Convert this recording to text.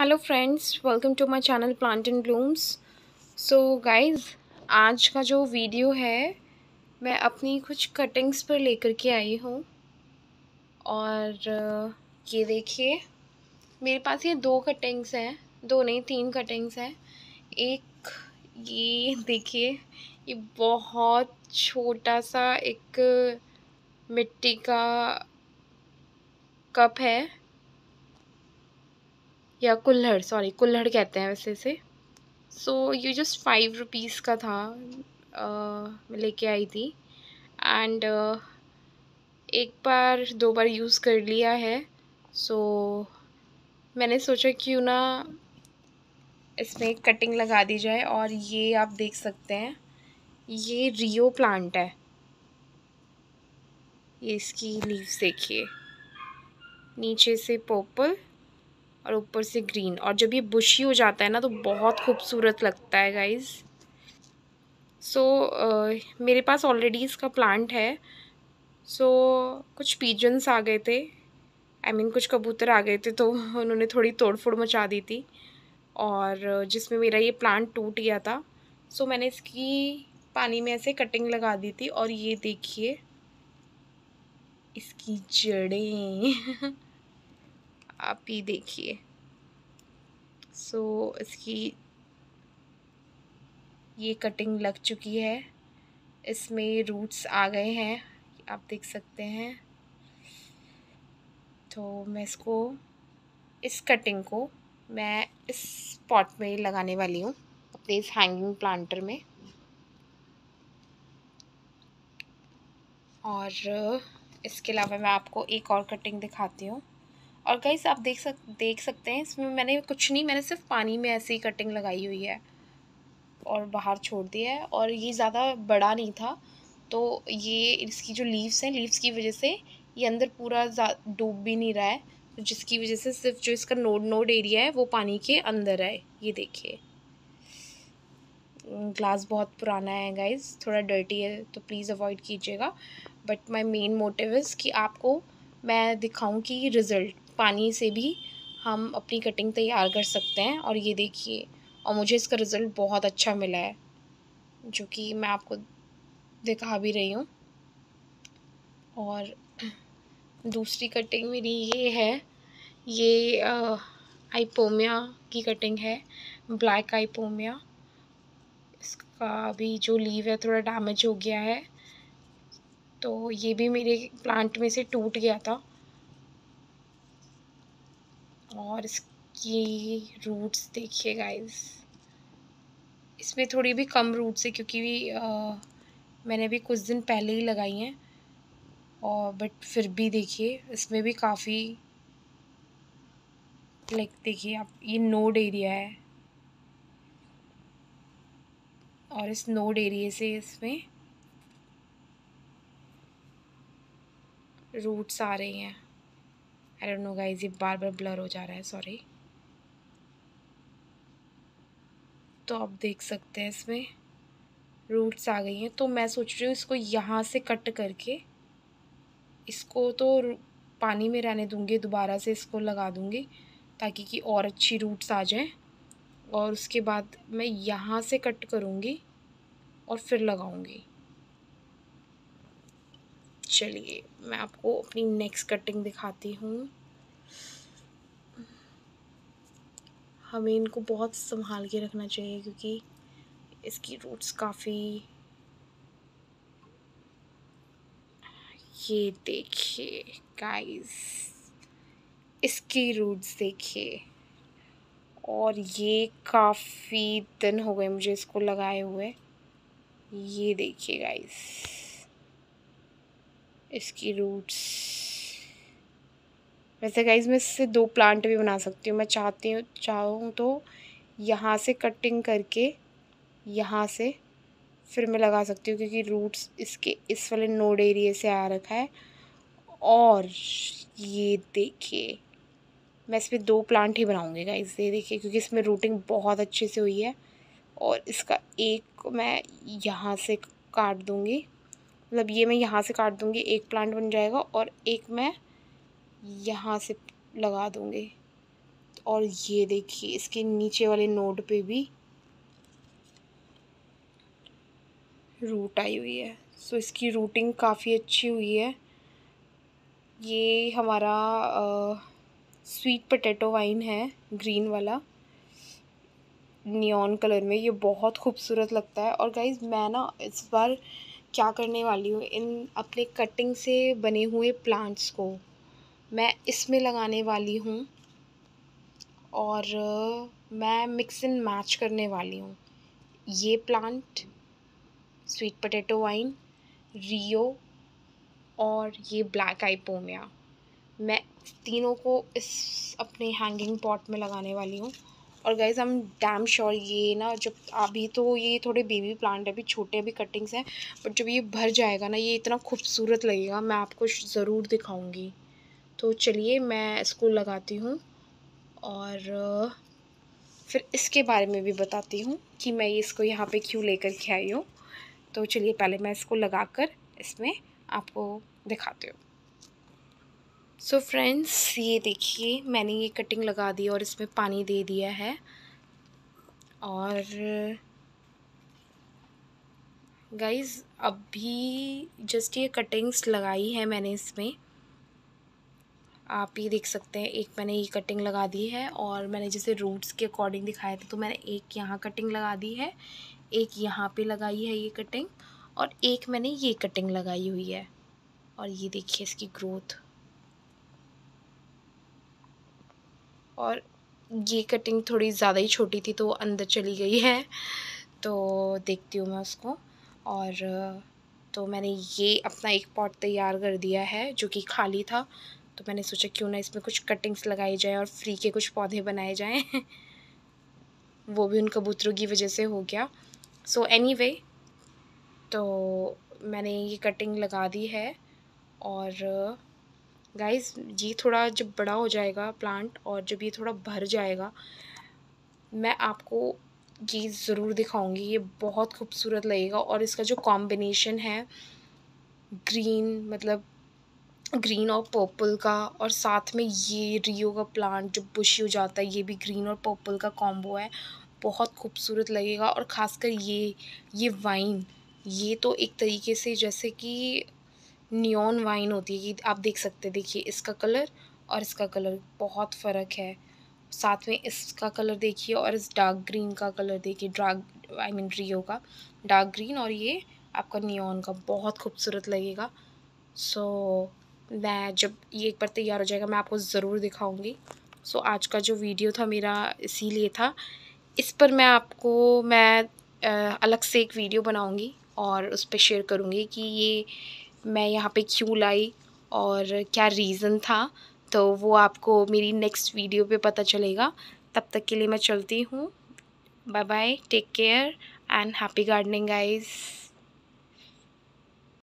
hello friends welcome to my channel Plant and Blooms so guys आज का जो video है मैं अपनी कुछ कटिंग्स पर लेकर के आई हूँ और ये देखिए मेरे पास ये दो कटिंग्स हैं दो नहीं तीन कटिंग्स हैं एक ये देखिए ये बहुत छोटा सा एक मिट्टी का कप है या कुल्हड़ सॉरी कुल्हड़ कहते हैं वैसे से सो ये जस्ट फाइव रुपीज़ का था uh, मैं लेके आई थी एंड uh, एक बार दो बार यूज़ कर लिया है सो so, मैंने सोचा क्यों ना इसमें कटिंग लगा दी जाए और ये आप देख सकते हैं ये रियो प्लांट है ये इसकी लीव्स देखिए नीचे से पर्पल और ऊपर से ग्रीन और जब ये बुशी हो जाता है ना तो बहुत खूबसूरत लगता है गाइज़ सो so, uh, मेरे पास ऑलरेडी इसका प्लांट है सो so, कुछ पीजन्स आ गए थे आई I मीन mean, कुछ कबूतर आ गए थे तो उन्होंने थोड़ी तोड़फोड़ मचा दी थी और uh, जिसमें मेरा ये प्लांट टूट गया था सो so, मैंने इसकी पानी में ऐसे कटिंग लगा दी थी और ये देखिए इसकी जड़ें आप ही देखिए सो so, इसकी ये कटिंग लग चुकी है इसमें रूट्स आ गए हैं आप देख सकते हैं तो मैं इसको इस कटिंग को मैं इस पॉट में लगाने वाली हूँ अपने इस हैंगिंग प्लांटर में और इसके अलावा मैं आपको एक और कटिंग दिखाती हूँ और गाइस आप देख सक देख सकते हैं इसमें मैंने कुछ नहीं मैंने सिर्फ पानी में ऐसे ही कटिंग लगाई हुई है और बाहर छोड़ दिया है और ये ज़्यादा बड़ा नहीं था तो ये इसकी जो लीव्स हैं लीव्स की वजह से ये अंदर पूरा डूब भी नहीं रहा है तो जिसकी वजह से सिर्फ जो इसका नोड नोड एरिया है वो पानी के अंदर है ये देखिए ग्लास बहुत पुराना है गाइज थोड़ा डर्टी है तो प्लीज़ अवॉइड कीजिएगा but my main motive is कि आपको मैं दिखाऊं कि रिज़ल्ट पानी से भी हम अपनी कटिंग तैयार कर सकते हैं और ये देखिए और मुझे इसका रिज़ल्ट बहुत अच्छा मिला है जो कि मैं आपको दिखा भी रही हूँ और दूसरी कटिंग मेरी ये है ये आ, आईपोमिया की कटिंग है ब्लैक आईपोमिया इसका भी जो लीव है थोड़ा डैमेज हो गया है तो ये भी मेरे प्लांट में से टूट गया था और इसकी रूट्स देखिए गाइस इसमें थोड़ी भी कम रूट्स है क्योंकि भी, आ, मैंने भी कुछ दिन पहले ही लगाई हैं और बट फिर भी देखिए इसमें भी काफ़ी लाइक देखिए आप ये नोड एरिया है और इस नोड एरिए से इसमें रूट्स आ रही हैं आई डोंट नो गाइस ये बार बार ब्लर हो जा रहा है सॉरी तो आप देख सकते हैं इसमें रूट्स आ गई हैं तो मैं सोच रही हूँ इसको यहाँ से कट करके इसको तो पानी में रहने दूँगी दोबारा से इसको लगा दूँगी ताकि कि और अच्छी रूट्स आ जाएं और उसके बाद मैं यहाँ से कट करूँगी और फिर लगाऊँगी चलिए मैं आपको अपनी नेक्स्ट कटिंग दिखाती हूँ हमें इनको बहुत संभाल के रखना चाहिए क्योंकि इसकी रूट्स काफ़ी ये देखिए गाइस इसकी रूट्स देखिए और ये काफ़ी दिन हो गए मुझे इसको लगाए हुए ये देखिए गाइस इसकी रूट्स वैसे गाइज मैं इससे दो प्लांट भी बना सकती हूँ मैं चाहती हूँ चाहूँ तो यहाँ से कटिंग करके यहाँ से फिर मैं लगा सकती हूँ क्योंकि रूट्स इसके इस वाले नोड एरिए से आ रखा है और ये देखिए मैं इस पर दो प्लांट ही बनाऊँगी गाइज ये देखिए क्योंकि इसमें रूटिंग बहुत अच्छे से हुई है और इसका एक मैं यहाँ से काट दूँगी मतलब ये मैं यहाँ से काट दूँगी एक प्लांट बन जाएगा और एक मैं यहाँ से लगा दूँगी और ये देखिए इसके नीचे वाले नोड पे भी रूट आई हुई है सो so, इसकी रूटिंग काफ़ी अच्छी हुई है ये हमारा आ, स्वीट पटेटो वाइन है ग्रीन वाला नियॉन कलर में ये बहुत खूबसूरत लगता है और गाइज मैं ना इस बार क्या करने वाली हूँ इन अपने कटिंग से बने हुए प्लांट्स को मैं इसमें लगाने वाली हूँ और मैं मिक्स इन मैच करने वाली हूँ ये plant sweet potato vine Rio और ये ब्लैक आई पोमिया मैं तीनों को इस अपने हैंगिंग पॉट में लगाने वाली हूँ और गाइज हम डैम श्योर ये ना जब अभी तो ये थोड़े बेबी प्लांट है अभी छोटे अभी कटिंग्स हैं बट जब ये भर जाएगा ना ये इतना खूबसूरत लगेगा मैं आपको ज़रूर दिखाऊँगी तो चलिए मैं इसको लगाती हूँ और फिर इसके बारे में भी बताती हूँ कि मैं इसको यहाँ पे क्यों लेकर के आई हूँ तो चलिए पहले मैं इसको लगा इसमें आपको दिखाती हूँ सो so फ्रेंड्स ये देखिए मैंने ये कटिंग लगा दी और इसमें पानी दे दिया है और गाइस अभी जस्ट ये कटिंग्स लगाई है मैंने इसमें आप ये देख सकते हैं एक मैंने ये कटिंग लगा दी है और मैंने जैसे रूट्स के अकॉर्डिंग दिखाया था तो मैंने एक यहाँ कटिंग लगा दी है एक यहाँ पे लगाई है ये कटिंग और एक मैंने ये कटिंग लगाई हुई है और ये देखिए इसकी ग्रोथ और ये कटिंग थोड़ी ज़्यादा ही छोटी थी तो अंदर चली गई है तो देखती हूँ मैं उसको और तो मैंने ये अपना एक पॉट तैयार कर दिया है जो कि खाली था तो मैंने सोचा क्यों ना इसमें कुछ कटिंग्स लगाई जाए और फ्री के कुछ पौधे बनाए जाएँ वो भी उन कबूतरों की वजह से हो गया सो so, एनी anyway, तो मैंने ये कटिंग लगा दी है और गाइस ये थोड़ा जब बड़ा हो जाएगा प्लांट और जब ये थोड़ा भर जाएगा मैं आपको ये ज़रूर दिखाऊंगी ये बहुत खूबसूरत लगेगा और इसका जो कॉम्बिनेशन है ग्रीन मतलब ग्रीन और पर्पल का और साथ में ये रियो का प्लांट जो बुशी हो जाता है ये भी ग्रीन और पर्पल का कॉम्बो है बहुत खूबसूरत लगेगा और ख़ासकर ये ये वाइन ये तो एक तरीके से जैसे कि नियॉन वाइन होती है आप देख सकते देखिए इसका कलर और इसका कलर बहुत फ़र्क है साथ में इसका कलर देखिए और इस डार्क ग्रीन का कलर देखिए डार्क आई मीन रियो का डार्क ग्रीन और ये आपका नियॉन का बहुत खूबसूरत लगेगा सो so, मैं जब ये एक बार तैयार हो जाएगा मैं आपको ज़रूर दिखाऊंगी सो so, आज का जो वीडियो था मेरा इसीलिए था इस पर मैं आपको मैं अलग से एक वीडियो बनाऊँगी और उस पर शेयर करूँगी कि ये मैं यहाँ पे क्यों लाई और क्या रीज़न था तो वो आपको मेरी नेक्स्ट वीडियो पे पता चलेगा तब तक के लिए मैं चलती हूँ bye bye take care and happy gardening guys